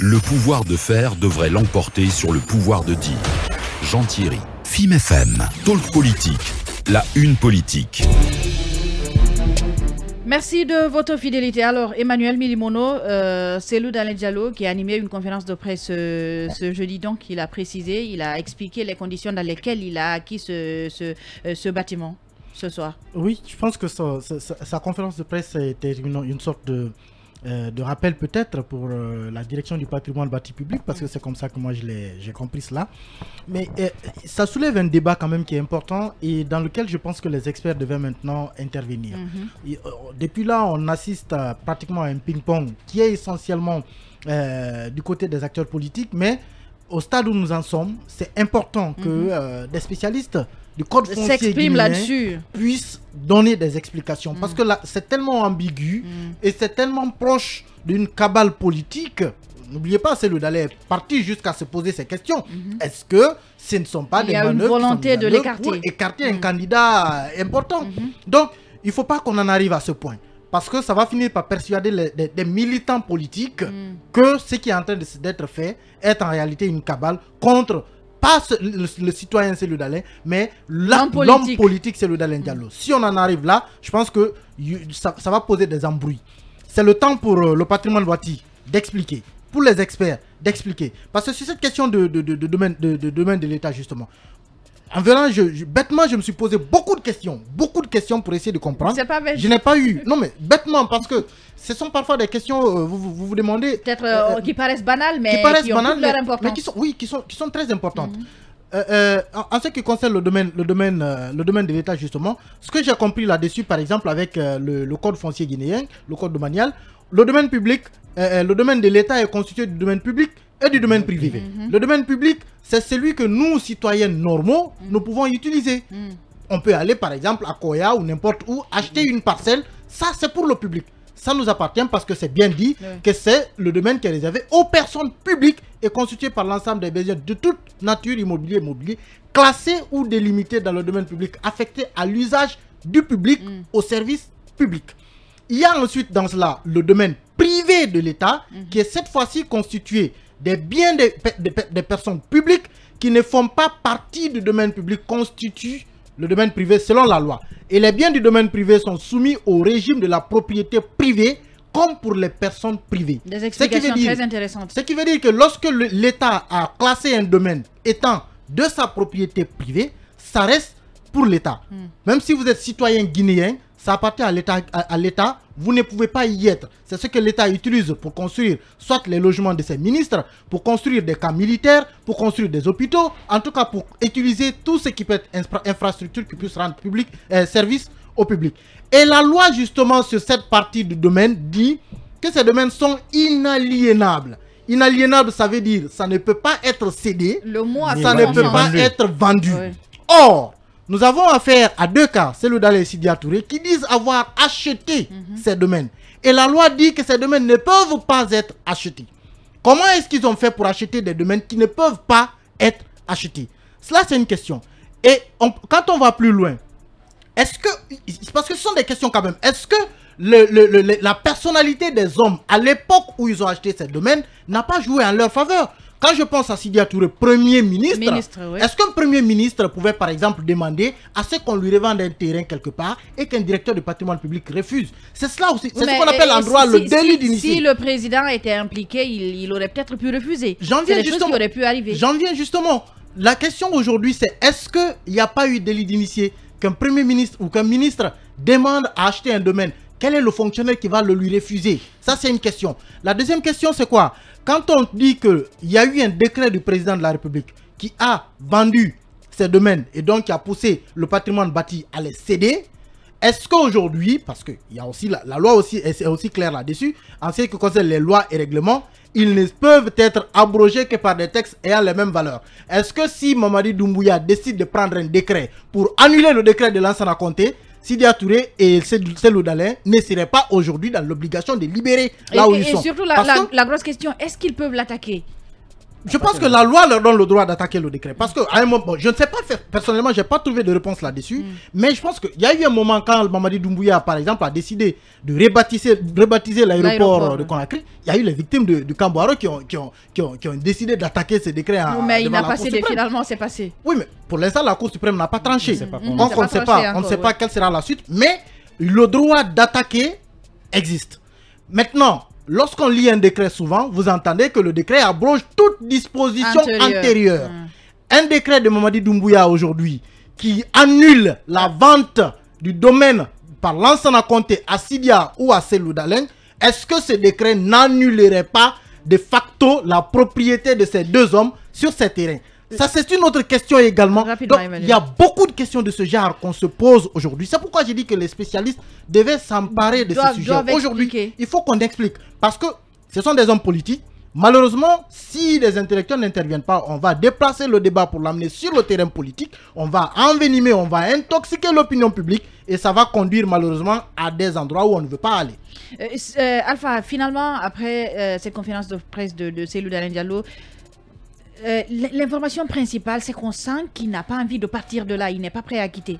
le pouvoir de faire devrait l'emporter sur le pouvoir de dire. Jean Thierry, FIM FM, Talk Politique, la une politique. Merci de votre fidélité. Alors, Emmanuel Milimono, euh, c'est Lou Diallo qui a animé une conférence de presse euh, ce jeudi. Donc, il a précisé, il a expliqué les conditions dans lesquelles il a acquis ce, ce, euh, bâtiment ce soir. Oui, je pense que sa, conférence de presse était une sorte de, euh, de rappel peut-être pour euh, la direction du patrimoine bâti public, parce que c'est comme ça que moi j'ai compris cela. Mais euh, ça soulève un débat quand même qui est important et dans lequel je pense que les experts devaient maintenant intervenir. Mhm. depuis là, on assiste pratiquement à un ping-pong qui est essentiellement du côté des acteurs politiques, mais au stade où nous en sommes, c'est important que mhm. des spécialistes du code foncier puisse donner des explications. Parce mm. que là, c'est tellement ambigu mm. et c'est tellement proche d'une cabale politique. N'oubliez pas, c'est le d'aller parti jusqu'à se poser ces questions. Mm -hmm. Est-ce que ce ne sont pas des manœuvres une volonté de pour écarter un candidat important -hmm. Donc, il ne faut pas qu'on en arrive à ce point. Parce que ça va finir par persuader des militants politiques que ce qui est en train d'être fait est en réalité une cabale contre pas le, citoyen c'est le Dalin, mais l'homme politique, c'est le Dalin mm. Diallo. Si on en arrive là, je pense que ça, va poser des embrouilles. C'est le temps pour euh, le patrimoine loiti d'expliquer, pour les experts d'expliquer. Parce que sur cette question de, domaine de l'État, justement, en venant, bêtement, je me suis posé beaucoup de questions, beaucoup de questions pour essayer de comprendre. Pas je n'ai pas eu. Non, mais bêtement, parce que ce sont parfois des questions, euh, vous, vous, demandez. Peut-être euh, euh, qui paraissent banales, mais qui, paraissent sont, oui, qui sont, qui sont très importantes. Mhm. en, ce qui concerne le domaine, le domaine, le domaine de l'État, justement, ce que j'ai compris là-dessus, par exemple, avec le, le, code foncier guinéen, le code domanial, le domaine public, le domaine de l'État est constitué du domaine public, et du domaine privé. Mhm. Le domaine public, c'est celui que nous, citoyens normaux, mhm. nous pouvons utiliser. Mhm. On peut aller, par exemple, à Koya ou n'importe où, acheter une parcelle. Ça, c'est pour le public. Ça nous appartient parce que c'est bien dit que c'est le domaine qui est réservé aux personnes publiques et constitué par l'ensemble des besoins de toute nature, immobilier, immobilier, classé ou délimité dans le domaine public, affecté à l'usage du public, mm. au service public. Il y a ensuite dans cela le domaine privé de l'État, mm-hmm. qui est cette fois-ci constitué des biens des, personnes publiques qui ne font pas partie du domaine public constituent le domaine privé selon la loi. Et les biens du domaine privé sont soumis au régime de la propriété privée comme pour les personnes privées. Des explications très intéressantes. Ce qui veut dire que lorsque l'État a classé un domaine étant de sa propriété privée, ça reste pour l'État. Hmm. Même si vous êtes citoyen guinéen, ça appartient à l'État, à, Vous ne pouvez pas y être. C'est ce que l'État utilise pour construire soit les logements de ses ministres, pour construire des camps militaires, pour construire des hôpitaux, en tout cas pour utiliser tout ce qui peut être infrastructure qui puisse rendre public euh, service au public. Et la loi justement sur cette partie du domaine dit que ces domaines sont inaliénables. Inaliénable, ça veut dire ça ne peut pas être cédé, Le mot ça ne peut pas être vendu. Or, nous avons affaire à deux cas, celui le Sidia Touré, qui disent avoir acheté mhm. ces domaines. Et la loi dit que ces domaines ne peuvent pas être achetés. Comment est-ce qu'ils ont fait pour acheter des domaines qui ne peuvent pas être achetés Cela, c'est une question. Et quand on va plus loin, est-ce que... Parce que ce sont des questions quand même. Est-ce que la personnalité des hommes à l'époque où ils ont acheté ces domaines n'a pas joué en leur faveur quand je pense à Sidi Touré, Premier ministre, est-ce qu'un Premier ministre pouvait par exemple demander à ce qu'on lui revende un terrain quelque part et qu'un directeur du patrimoine public refuse C'est cela aussi, c'est ce qu'on appelle eh, en droit le délit d'initié. Si le président était impliqué, il, aurait peut-être pu refuser. J'en viens, justement, pu arriver. viens justement. La question aujourd'hui c'est est-ce qu'il n'y a pas eu délit d'initié qu'un Premier ministre ou qu'un ministre demande à acheter un domaine quel est le fonctionnaire qui va le lui refuser Ça, c'est une question. La deuxième question, c'est quoi Quand on dit qu'il y a eu un décret du président de la République qui a vendu ces domaines et donc qui a poussé le patrimoine bâti à les céder, est-ce qu'aujourd'hui, parce que aussi la, loi aussi, est aussi claire là-dessus, en ce qui concerne les lois et règlements, ils ne peuvent être abrogés que par des textes ayant les mêmes valeurs. Est-ce que si Mamadi Doumbouya décide de prendre un décret pour annuler le décret de l'ancien raconté, Sidi Touré et Selou Dalin ne seraient pas aujourd'hui dans l'obligation de libérer là où ils sont. surtout, la, grosse question, est-ce qu'ils peuvent l'attaquer je pense que la loi leur donne le droit d'attaquer le décret. Parce que à un moment, je ne sais pas, personnellement, je n'ai pas trouvé de réponse là-dessus. Mm. Mais je pense qu'il y a eu un moment quand Mamadi Doumbouya, par exemple, a décidé de rebaptiser, l'aéroport de Conakry. Il y a eu les victimes de, du qui ont, qui, ont, qui, ont, décidé d'attaquer ce décret. mais il n'a pas finalement, c'est passé. Oui, mais pour l'instant, la Cour suprême n'a pas tranché. Mm, mm, on ne sait pas, on ne sait pas quelle sera la suite. Mais le droit d'attaquer existe. Maintenant, lorsqu'on lit un décret souvent, vous entendez que le décret abroge toute disposition antérieure. Hmm. Un décret de Mamadi Doumbouya aujourd'hui qui annule la vente du domaine par l'ancien Comté à Sidia ou à Seloudalen, est-ce que ce décret n'annulerait pas de facto la propriété de ces deux hommes sur ces terrains ça, c'est une autre question également. Donc, il y a beaucoup de questions de ce genre qu'on se pose aujourd'hui. C'est pourquoi j'ai dit que les spécialistes devaient s'emparer de ce sujet. Aujourd'hui, il faut qu'on explique. Parce que ce sont des hommes politiques. Malheureusement, si les intellectuels n'interviennent pas, on va déplacer le débat pour l'amener sur le terrain politique, on va envenimer, on va intoxiquer l'opinion publique et ça va conduire malheureusement à des endroits où on ne veut pas aller. Euh, euh, Alpha, finalement, après euh, ces conférences de presse de, de Célou Diallo, euh, l'information principale, c'est qu'on sent qu'il n'a pas envie de partir de là, il n'est pas prêt à quitter.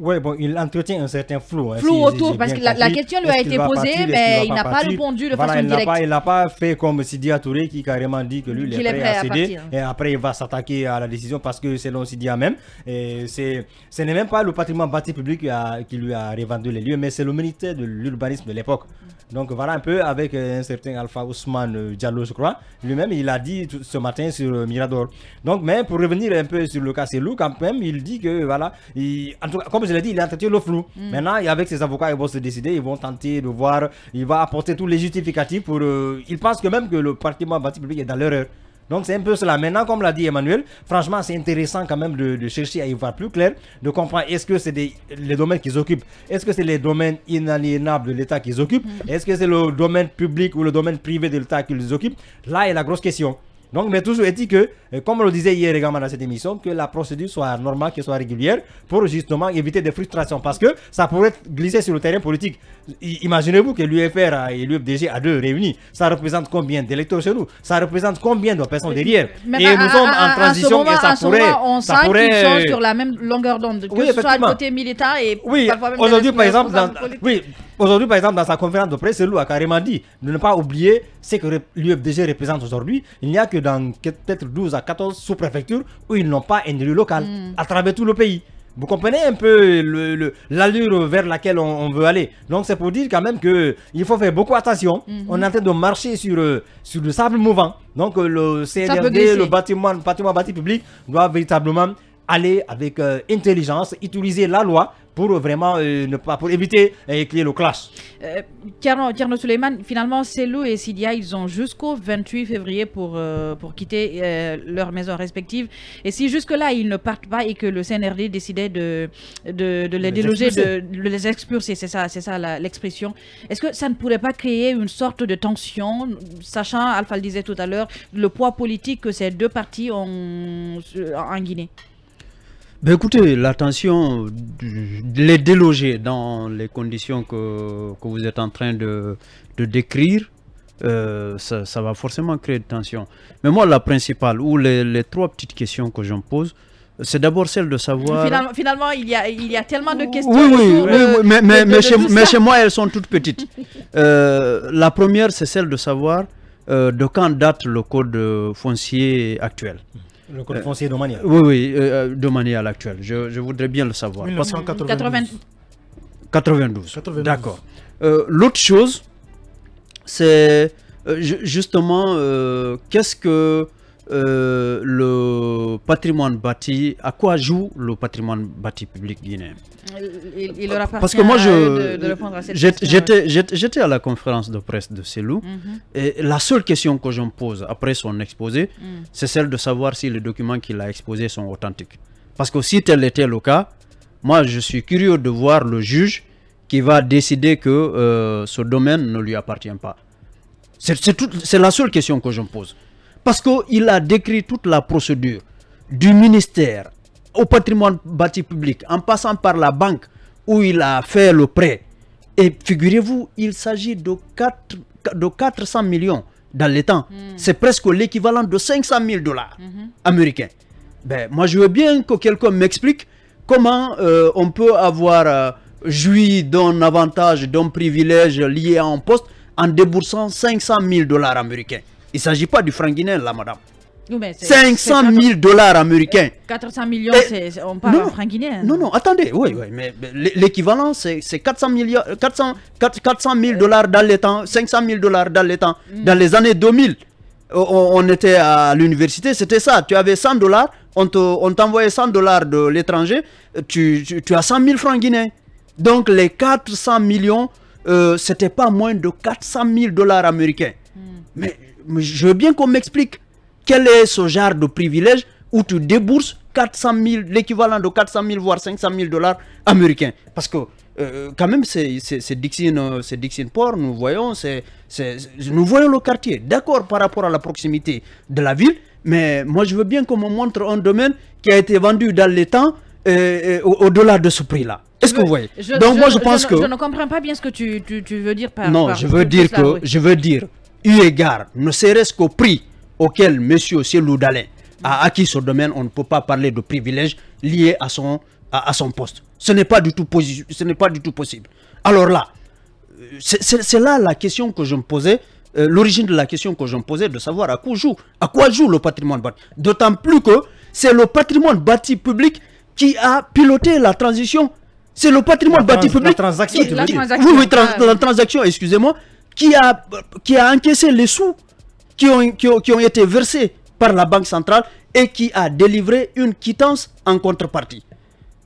Oui, bon, il entretient un certain flou. Hein, flou autour, parce que la, question lui a été posée, mais il n'a pas répondu de façon directe. Pas, il n'a pas fait comme Sidia Touré qui carrément dit que lui, il, est prêt, Et après, il va s'attaquer à la décision parce que selon Sidia même, et ce n'est même pas le patrimoine bâti public qui, qui lui a revendu les lieux, mais c'est le de l'urbanisme de l'époque. Donc voilà un peu avec euh, un certain Alpha Ousmane euh, Diallo, je crois. Lui-même, il a dit ce matin sur euh, Mirador. Donc, mais pour revenir un peu sur le cas loup quand même, il dit que voilà, il, en tout cas, comme je l'ai dit, il a traité le flou. Mm. Maintenant, avec ses avocats, ils vont se décider, ils vont tenter de voir, il va apporter tous les justificatifs pour. Euh, il ils pensent que même que le parti bâti public est dans l'erreur. Donc c'est un peu cela. Maintenant, comme l'a dit Emmanuel, franchement, c'est intéressant quand même de, chercher à y voir plus clair, de comprendre est-ce que c'est les domaines qu'ils occupent, est-ce que c'est les domaines inaliénables de l'État qu'ils occupent, mm. est-ce que c'est le domaine public ou le domaine privé de l'État qu'ils occupent. Là est la grosse question. Donc, mais toujours est que, euh, comme on le disait hier également dans cette émission, que la procédure soit normale, qu'elle soit régulière, pour justement éviter des frustrations. Parce que ça pourrait glisser sur le terrain politique. Imaginez-vous que l'UFR et l'UFDG à deux réunis, ça représente combien d'électeurs chez nous Ça représente combien de personnes derrière ben, Et nous sommes en transition ça pourrait... on ça qu'ils sont sur la même longueur d'onde, que oui, ce soit du côté militaire et... aujourd'hui par, exemple, dans, oui, Aujourd'hui, par exemple, dans sa conférence de presse, Lou a carrément dit de ne pas oublier ce que l'UFDG représente aujourd'hui. Il n'y a que dans peut-être 12 à 14 sous-préfectures où ils n'ont pas un élu local hmm. à travers tout le pays. Vous comprenez un peu l'allure le, vers laquelle on, veut aller. Donc c'est pour dire quand même qu'il faut faire beaucoup attention. Mhm. On est en train de marcher sur, euh, sur le sable mouvant. Donc le CNRD, le bâtiment, le bâtiment bâti public doit véritablement aller avec euh, intelligence, utiliser la loi pour vraiment euh, ne pas pour éviter euh, qu'il y ait le clash. Euh, Tierno, Tierno Suleiman, finalement, Selou et Sidia, ils ont jusqu'au 28 février pour, pour quitter leur maison respectives. Et si jusque-là, ils ne partent pas et que le CNRD décidait de, de, les, déloger, de, de, les expulser, c'est ça, c'est ça l'expression, est-ce que ça ne pourrait pas créer une sorte de tension, sachant, Alpha le disait tout à l'heure, le poids politique que ces deux partis ont en Guinée ben, écoutez, écoutez, tension, les déloger dans les conditions que, vous êtes en train de, décrire, euh, ça, va forcément créer de tension. Mais moi, la principale, ou les, trois petites questions que j'en pose, c'est d'abord celle de savoir... Finalement, il, y a, il y a tellement de questions. Oui, oui, mais, chez, moi, elles sont toutes petites. Euh, la première, c'est celle de savoir euh, de quand date le code foncier actuel. Le code euh, de manière... oui, oui, euh, euh, manière à Je, je, voudrais bien le savoir. 1992. 92. 92. D'accord. L'autre chose, c'est justement qu'est-ce que euh, le patrimoine bâti, à quoi joue le patrimoine bâti public guinéen il, Parce que moi, j'étais à, à, la conférence de presse de Selou, mhm. et la seule question que je me pose après son exposé, mhm. c'est celle de savoir si les documents qu'il a exposés sont authentiques. Parce que si tel était le cas, moi, je suis curieux de voir le juge qui va décider que euh, ce domaine ne lui appartient pas. C'est la seule question que je me pose. Parce qu'il a décrit toute la procédure du ministère au patrimoine bâti public, en passant par la banque où il a fait le prêt. Et figurez-vous, il s'agit de, de 400 millions dans les temps. Hmm. C'est presque l'équivalent de 500 000 dollars mhm. américains. Ben, moi, je veux bien que quelqu'un m'explique comment euh, on peut avoir euh, joui d'un avantage, d'un privilège lié à un poste en déboursant 500 000 dollars américains. Il ne s'agit pas du franc guinéen, là, madame. 500 000 dollars américains. 400 eh, millions, eh, on parle non, en franc guinéen. Non, non, attendez, oui, oui, mais l'équivalent, c'est 400, 400, 400, 000 dollars dans les temps, 500 000 dollars dans les temps, mm. dans les années 2000 on était à l'université, c'était ça. Tu avais 100 dollars, on t'envoyait 100 dollars de l'étranger, tu, as 100 000 francs guinéens. Donc les 400 millions, euh, c'était pas moins de 400 000 dollars américains. Mm. Mais je veux bien qu'on m'explique quel est ce genre de privilège où tu débourses 400 000, l'équivalent de 400 000 voire 500 000 dollars américains. Parce que euh, quand même, c'est Dixine, Dixine euh, Port, nous voyons, nous voyons le quartier, d'accord, par rapport à la proximité de la ville, mais moi je veux bien qu'on me montre un domaine qui a été vendu dans les temps euh, au-delà de ce prix-là. Est-ce que vous voyez je, Donc moi je pense que... Je ne comprends pas bien ce que tu, veux dire par... Non, je, veux dire que, je veux dire eu égard, ne serait-ce qu'au prix auquel M. Loudalet a acquis ce domaine, on ne peut pas parler de privilège liés à son, à, son poste. Ce n'est pas, du tout possible. Alors là, euh, c'est là la question que je me posais, euh, l'origine de la question que je me posais, de savoir à quoi joue, le patrimoine bâti. D'autant plus que c'est le patrimoine bâti public qui a piloté la transition. C'est le patrimoine bâti public. La qui, oui, oui, la transaction, excusez-moi qui a, qui a encaissé les sous qui ont, qui ont, été versés par la Banque centrale et qui a délivré une quittance en contrepartie.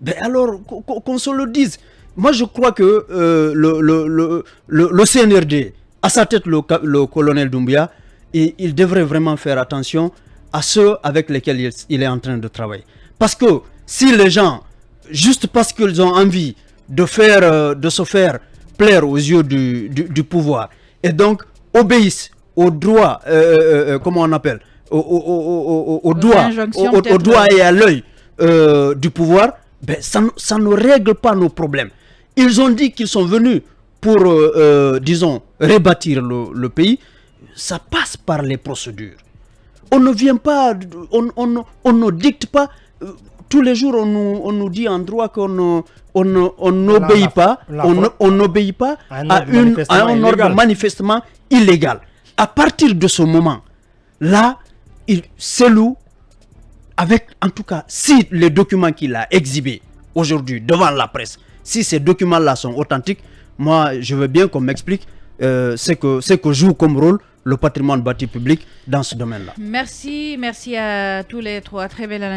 Ben alors, qu'on se le dise. Moi, je crois que euh, le, le, le, CNRD, à sa tête le, colonel Doumbia, et il devrait vraiment faire attention à ceux avec lesquels il, il est en train de travailler. Parce que si les gens, juste parce qu'ils ont envie de, faire, euh, de se faire plaire aux yeux du, pouvoir et donc obéissent aux droits, euh, euh, euh, comment on appelle, au droits, et à l'œil du pouvoir, ben, ça, ne règle pas nos problèmes. Ils ont dit qu'ils sont venus pour, disons, rebâtir le, pays. Ça passe par les procédures. On ne vient pas, on, on ne dicte pas tous les jours, on nous, dit en droit qu'on euh, on, on n'obéit pas, on n'obéit pas à, une, un organe manifestement illégal. À partir de ce moment, là, il loue avec, en tout cas, si les documents qu'il a exhibés aujourd'hui devant la presse, si ces documents-là sont authentiques, moi, je veux bien qu'on m'explique euh, ce que, joue comme rôle le patrimoine bâti public dans ce domaine-là. Merci, merci à tous les trois. Très belle